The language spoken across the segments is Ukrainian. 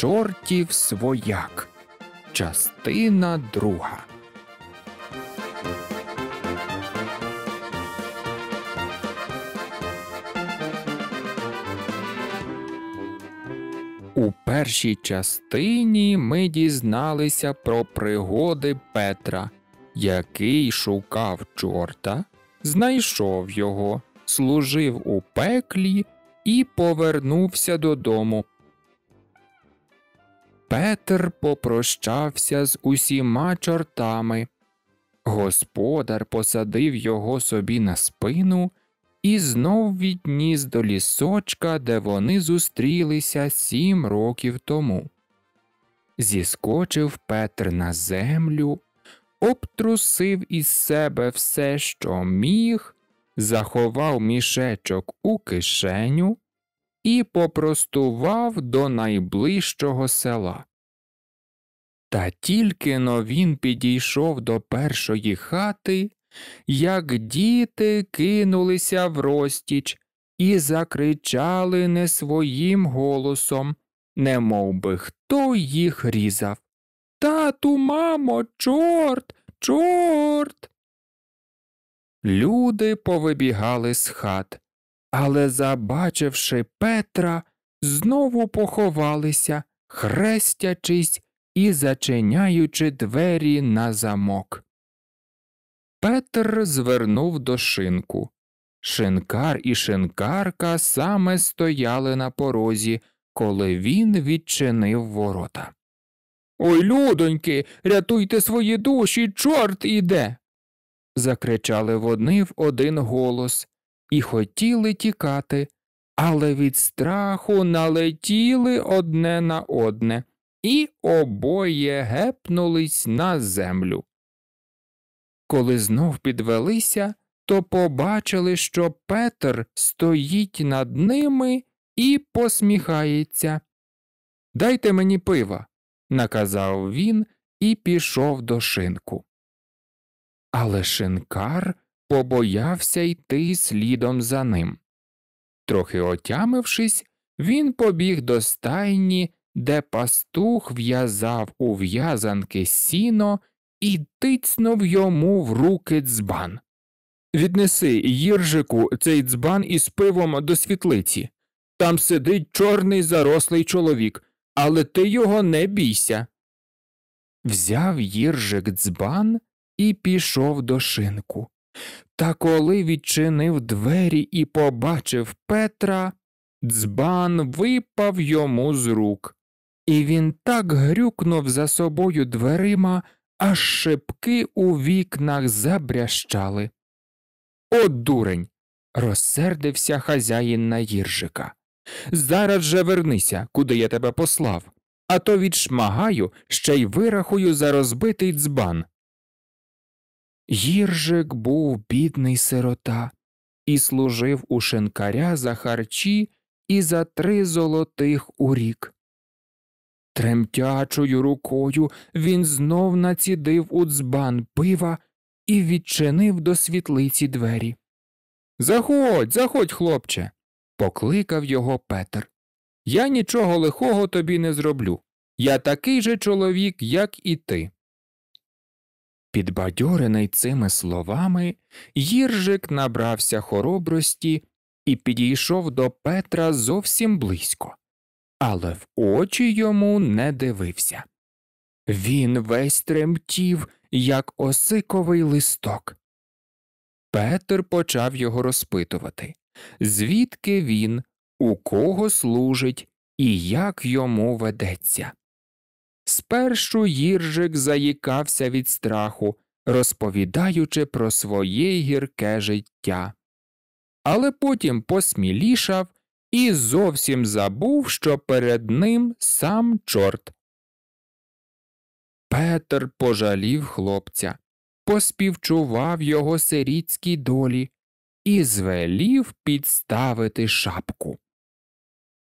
Чортів свояк. Частина друга. У першій частині ми дізналися про пригоди Петра, який шукав чорта, знайшов його, служив у пеклі і повернувся додому Петр попрощався з усіма чортами. Господар посадив його собі на спину і знов відніс до лісочка, де вони зустрілися сім років тому. Зіскочив Петр на землю, обтрусив із себе все, що міг, заховав мішечок у кишеню, і попростував до найближчого села. Та тільки но він підійшов до першої хати, як діти кинулися в розтіч і закричали не своїм голосом, не мов би хто їх різав. Тату, мамо, чорт, чорт. Люди повибігали з хат але, забачивши Петра, знову поховалися, хрестячись і зачиняючи двері на замок. Петр звернув до шинку. Шинкар і шинкарка саме стояли на порозі, коли він відчинив ворота. Ой, людоньки, рятуйте свої душі, чорт іде. закричали вони в один голос, і хотіли тікати, але від страху налетіли одне на одне і обоє гепнулись на землю. Коли знов підвелися, то побачили, що Петр стоїть над ними і посміхається. Дайте мені пива, наказав він і пішов до шинку. Але шинкар побоявся йти слідом за ним. Трохи отямившись, він побіг до стайні, де пастух в'язав у в'язанки сіно і тицнув йому в руки дзбан. Віднеси їржику цей дзбан із пивом до світлиці. Там сидить чорний зарослий чоловік, але ти його не бійся. Взяв їржик дзбан і пішов до шинку. Та коли відчинив двері і побачив Петра, дзбан випав йому з рук. І він так грюкнув за собою дверима, аж шипки у вікнах забрящали. О, дурень! розсердився хазяїн на їржика. Зараз же вернися, куди я тебе послав, а то відшмагаю ще й вирахую за розбитий дзбан. Гіржик був бідний сирота і служив у шинкаря за харчі і за три золотих у рік. Тремтячою рукою він знов націдив у дзбан пива і відчинив до світлиці двері. Заходь, заходь, хлопче, покликав його Петр. Я нічого лихого тобі не зроблю. Я такий же чоловік, як і ти. Підбадьорений цими словами, Їржик набрався хоробрості і підійшов до Петра зовсім близько, але в очі йому не дивився. Він весь тремтів, як осиковий листок. Петр почав його розпитувати, звідки він, у кого служить і як йому ведеться. Спершу їржик заїкався від страху, розповідаючи про своє гірке життя. Але потім посмілішав і зовсім забув, що перед ним сам чорт. Петр пожалів хлопця, поспівчував його сиріцькій долі і звелів підставити шапку.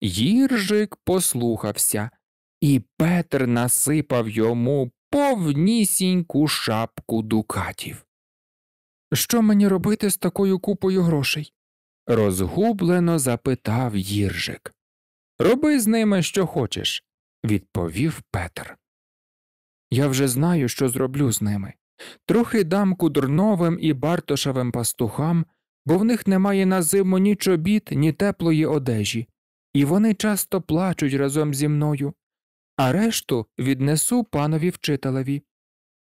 Їржик послухався і Петр насипав йому повнісіньку шапку дукатів. Що мені робити з такою купою грошей? розгублено запитав їржик. Роби з ними що хочеш, відповів Петр. Я вже знаю, що зроблю з ними. Трохи дам кудрновим і бартошевим пастухам, бо в них немає на зиму ні чобіт, ні теплої одежі, і вони часто плачуть разом зі мною, а решту віднесу панові вчителеві.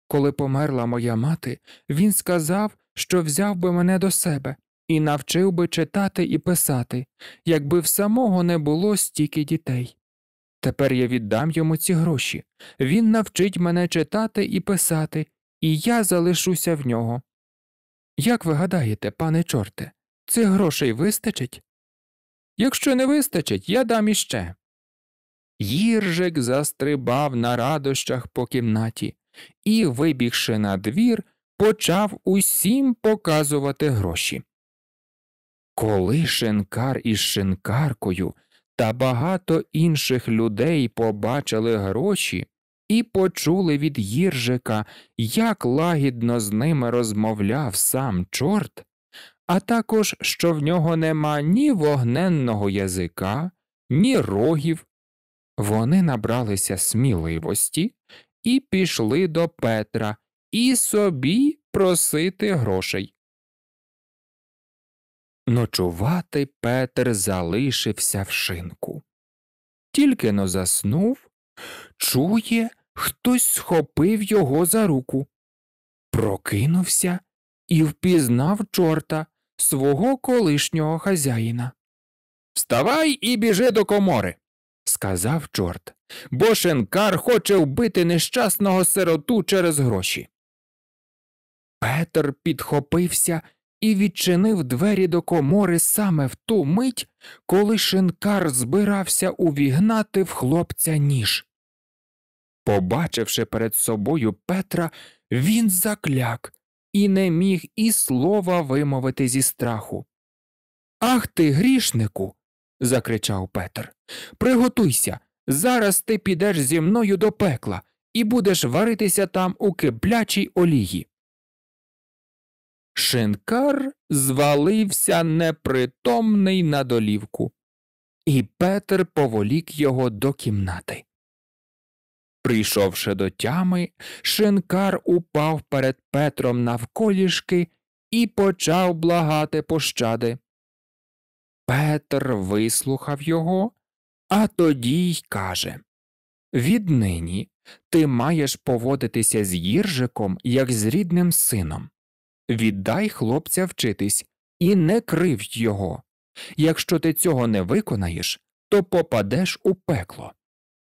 Коли померла моя мати, він сказав, що взяв би мене до себе і навчив би читати і писати, якби в самого не було стільки дітей. Тепер я віддам йому ці гроші. Він навчить мене читати і писати, і я залишуся в нього. Як ви гадаєте, пане чорте, цих грошей вистачить? Якщо не вистачить, я дам іще. Їржик застрибав на радощах по кімнаті і, вибігши на двір, почав усім показувати гроші. Коли шинкар із шинкаркою та багато інших людей побачили гроші і почули від їржика, як лагідно з ними розмовляв сам чорт, а також що в нього нема ні вогненного язика, ні рогів, вони набралися сміливості і пішли до Петра і собі просити грошей. Ночувати Петр залишився в шинку. Тільки но заснув, чує, хтось схопив його за руку. Прокинувся і впізнав чорта свого колишнього хазяїна. Вставай і біжи до комори сказав чорт, бо шинкар хоче вбити нещасного сироту через гроші. Петр підхопився і відчинив двері до комори саме в ту мить, коли шинкар збирався увігнати в хлопця ніж. Побачивши перед собою Петра, він закляк і не міг і слова вимовити зі страху. Ах ти, грішнику, закричав Петр. Приготуйся. Зараз ти підеш зі мною до пекла і будеш варитися там у киплячій олії. Шинкар звалився непритомний на долівку, і Петр поволік його до кімнати. Прийшовши до тями, шинкар упав перед Петром навколішки і почав благати пощади. Петр вислухав його, а тоді й каже Віднині ти маєш поводитися з Їржиком, як з рідним сином. Віддай хлопця вчитись і не кривдь його. Якщо ти цього не виконаєш, то попадеш у пекло.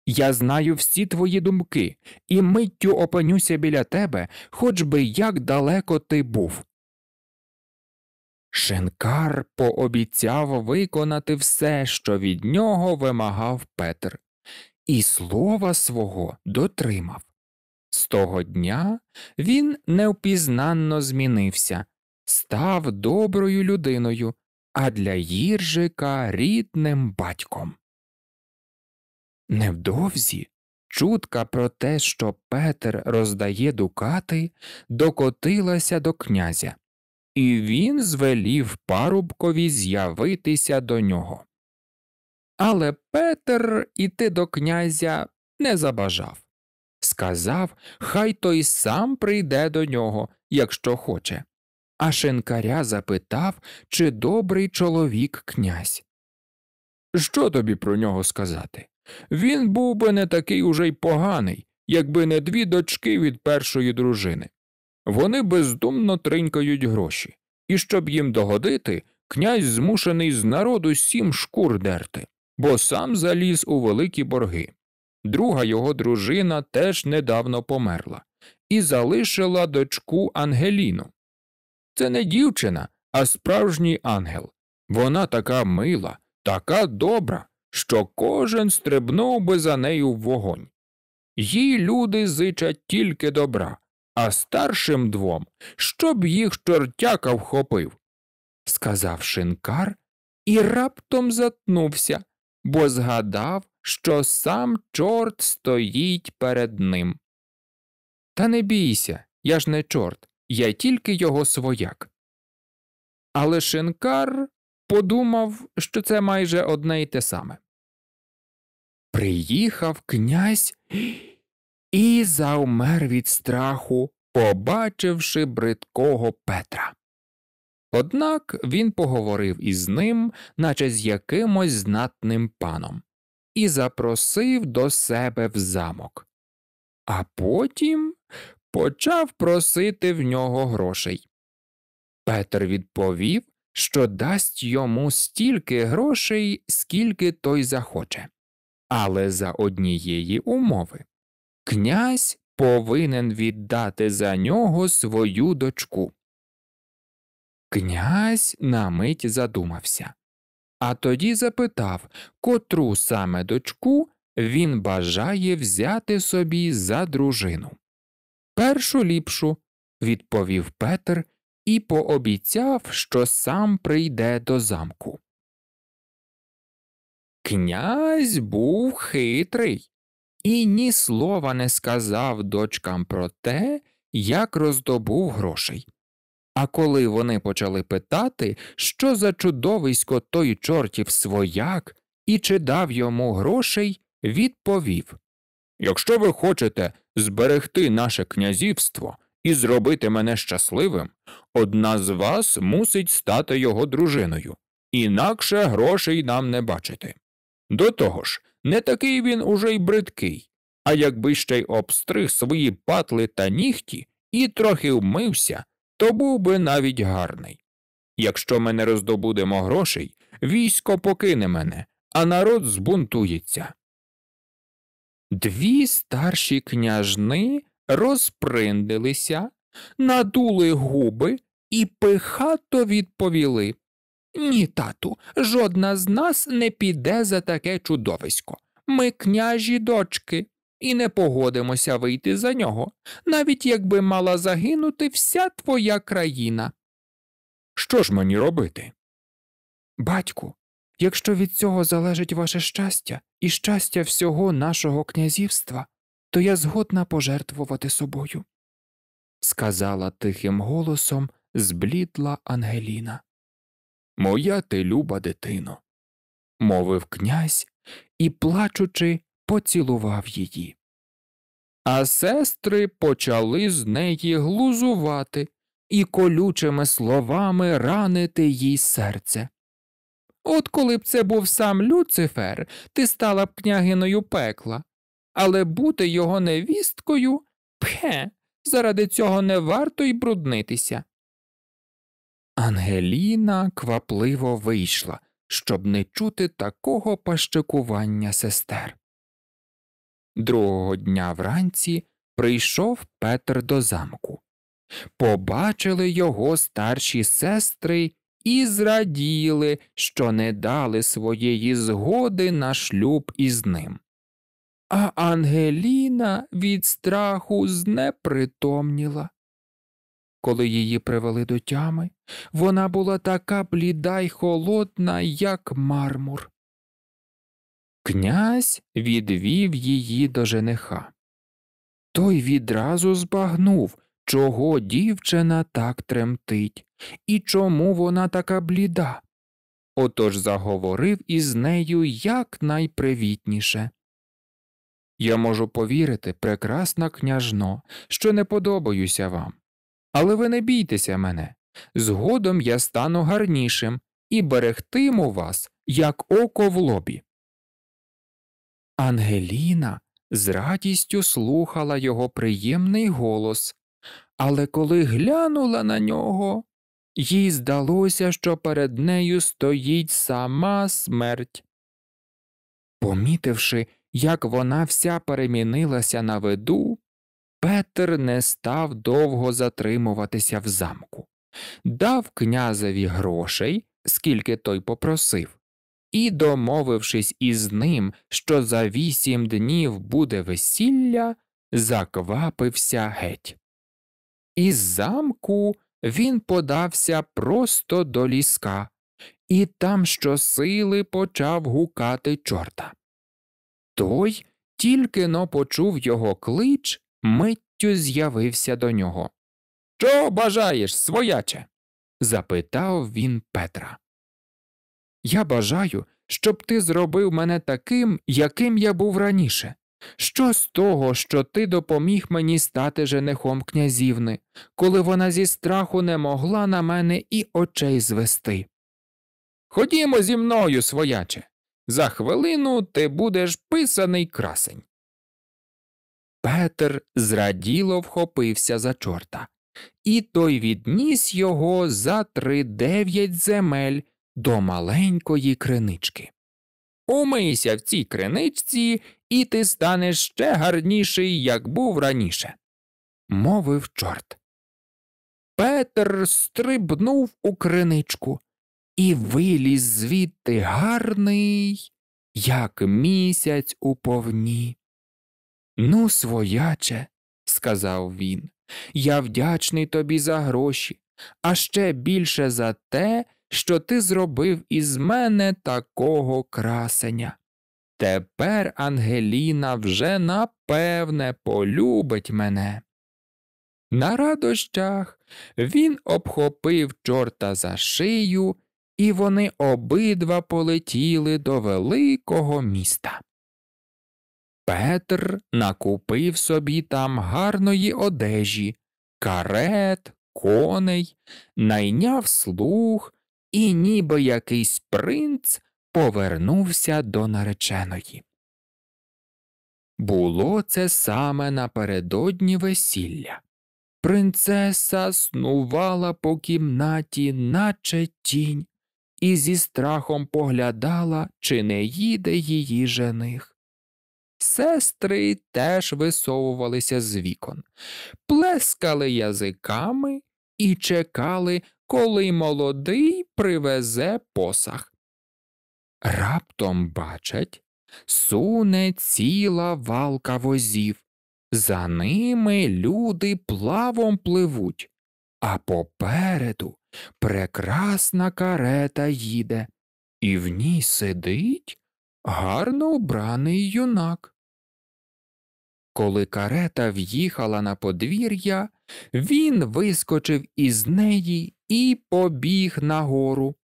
Я знаю всі твої думки і миттю опинюся біля тебе, хоч би як далеко ти був. Шенкар пообіцяв виконати все, що від нього вимагав Петр, і слова свого дотримав. З того дня він невпізнанно змінився, став доброю людиною, а для їржика рідним батьком. Невдовзі чутка про те, що Петр роздає дукати, докотилася до князя і він звелів парубкові з'явитися до нього. Але Петер іти до князя не забажав. Сказав, хай той сам прийде до нього, якщо хоче. А шинкаря запитав, чи добрий чоловік князь. Що тобі про нього сказати? Він був би не такий уже й поганий, якби не дві дочки від першої дружини вони бездумно тринькають гроші, і щоб їм догодити, князь змушений з народу сім шкур дерти, бо сам заліз у великі борги. Друга його дружина теж недавно померла і залишила дочку Ангеліну. Це не дівчина, а справжній ангел. Вона така мила, така добра, що кожен стрибнув би за нею в вогонь. Їй люди зичать тільки добра, а старшим двом, щоб їх чортяка вхопив. Сказав шинкар і раптом затнувся, бо згадав, що сам чорт стоїть перед ним. Та не бійся, я ж не чорт, я тільки його свояк. Але шинкар подумав, що це майже одне й те саме. Приїхав князь і завмер від страху, побачивши бридкого Петра. Однак він поговорив із ним, наче з якимось знатним паном, і запросив до себе в замок. А потім почав просити в нього грошей. Петр відповів, що дасть йому стільки грошей, скільки той захоче, але за однієї умови князь повинен віддати за нього свою дочку. Князь на мить задумався, а тоді запитав, котру саме дочку він бажає взяти собі за дружину. Першу ліпшу, відповів Петр і пообіцяв, що сам прийде до замку. Князь був хитрий і ні слова не сказав дочкам про те, як роздобув грошей. А коли вони почали питати, що за чудовисько той чортів свояк і чи дав йому грошей, відповів Якщо ви хочете зберегти наше князівство і зробити мене щасливим, одна з вас мусить стати його дружиною, інакше грошей нам не бачити. До того ж, не такий він уже й бридкий, а якби ще й обстриг свої патли та нігті і трохи вмився, то був би навіть гарний. Якщо ми не роздобудемо грошей, військо покине мене, а народ збунтується. Дві старші княжни розприндилися, надули губи і пихато відповіли. Ні, тату, жодна з нас не піде за таке чудовисько. Ми княжі дочки, і не погодимося вийти за нього, навіть якби мала загинути вся твоя країна. Що ж мені робити? Батьку, якщо від цього залежить ваше щастя і щастя всього нашого князівства, то я згодна пожертвувати собою, сказала тихим голосом, зблідла Ангеліна. Моя ти люба дитино, мовив князь і, плачучи, поцілував її. А сестри почали з неї глузувати і колючими словами ранити їй серце. От коли б це був сам Люцифер, ти стала б княгиною пекла, але бути його невісткою пхе, заради цього не варто й бруднитися. Ангеліна квапливо вийшла, щоб не чути такого пащикування сестер. Другого дня вранці прийшов Петр до замку. Побачили його старші сестри і зраділи, що не дали своєї згоди на шлюб із ним. А Ангеліна від страху знепритомніла. Коли її привели до тями, вона була така бліда й холодна, як мармур. Князь відвів її до жениха. Той відразу збагнув, чого дівчина так тремтить і чому вона така бліда. Отож заговорив із нею якнайпривітніше. Я можу повірити, прекрасна княжно, що не подобаюся вам. Але ви не бійтеся мене. Згодом я стану гарнішим і берегтиму вас, як око в лобі. Ангеліна з радістю слухала його приємний голос, але коли глянула на нього, їй здалося, що перед нею стоїть сама смерть. Помітивши, як вона вся перемінилася на виду, Петр не став довго затримуватися в замку, дав князеві грошей, скільки той попросив, і, домовившись із ним, що за вісім днів буде весілля, заквапився геть. Із замку він подався просто до ліска, і там щосили почав гукати чорта. Той тільки но почув його клич миттю з'явився до нього. Що бажаєш, свояче? запитав він Петра. Я бажаю, щоб ти зробив мене таким, яким я був раніше. Що з того, що ти допоміг мені стати женихом князівни, коли вона зі страху не могла на мене і очей звести? Ходімо зі мною, свояче. За хвилину ти будеш писаний красень. Петр зраділо вхопився за чорта, і той відніс його за три дев'ять земель до маленької кринички. Умийся в цій криничці, і ти станеш ще гарніший, як був раніше, мовив чорт. Петр стрибнув у криничку і виліз звідти гарний, як місяць у повні. Ну, свояче, сказав він, я вдячний тобі за гроші, а ще більше за те, що ти зробив із мене такого красення. Тепер Ангеліна вже напевне полюбить мене. На радощах він обхопив чорта за шию, і вони обидва полетіли до великого міста. Петр накупив собі там гарної одежі, карет, коней, найняв слух і, ніби якийсь принц, повернувся до нареченої. Було це саме напередодні весілля. Принцеса снувала по кімнаті, наче тінь, і зі страхом поглядала, чи не їде її жених сестри теж висовувалися з вікон, плескали язиками і чекали, коли молодий привезе посах. Раптом бачать, суне ціла валка возів. За ними люди плавом пливуть, а попереду прекрасна карета їде, і в ній сидить гарно вбраний юнак. Коли карета в'їхала на подвір'я, він вискочив із неї і побіг нагору.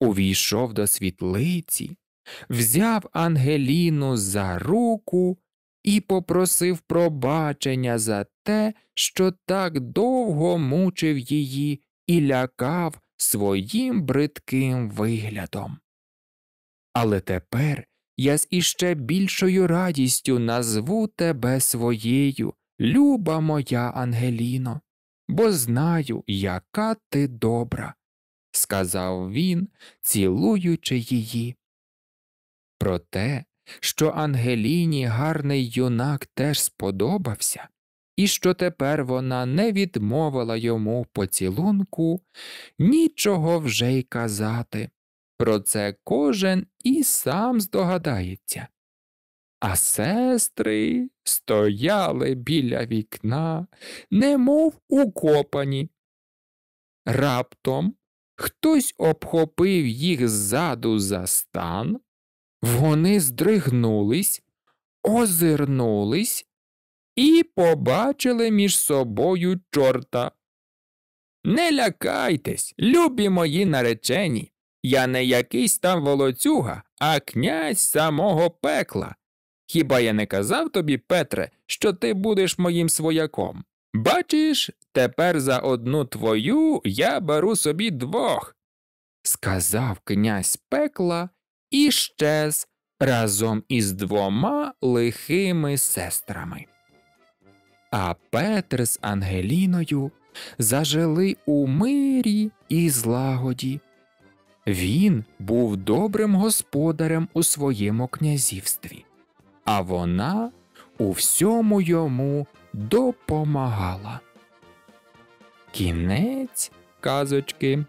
Увійшов до світлиці, взяв Ангеліну за руку і попросив пробачення за те, що так довго мучив її і лякав своїм бридким виглядом. Але тепер я з іще більшою радістю назву тебе своєю, люба моя Ангеліно, бо знаю, яка ти добра, сказав він, цілуючи її. Про те, що Ангеліні гарний юнак теж сподобався, і що тепер вона не відмовила йому поцілунку, нічого вже й казати. Про це кожен і сам здогадається. А сестри стояли біля вікна, немов укопані. Раптом хтось обхопив їх ззаду за стан, вони здригнулись, озирнулись і побачили між собою чорта. Не лякайтесь, любі мої наречені. Я не якийсь там волоцюга, а князь самого пекла. Хіба я не казав тобі, Петре, що ти будеш моїм свояком? Бачиш, тепер за одну твою я беру собі двох. Сказав князь пекла і щез разом із двома лихими сестрами. А Петр з Ангеліною зажили у мирі і злагоді. Він був добрим господарем у своєму князівстві, а вона у всьому йому допомагала. Кінець казочки.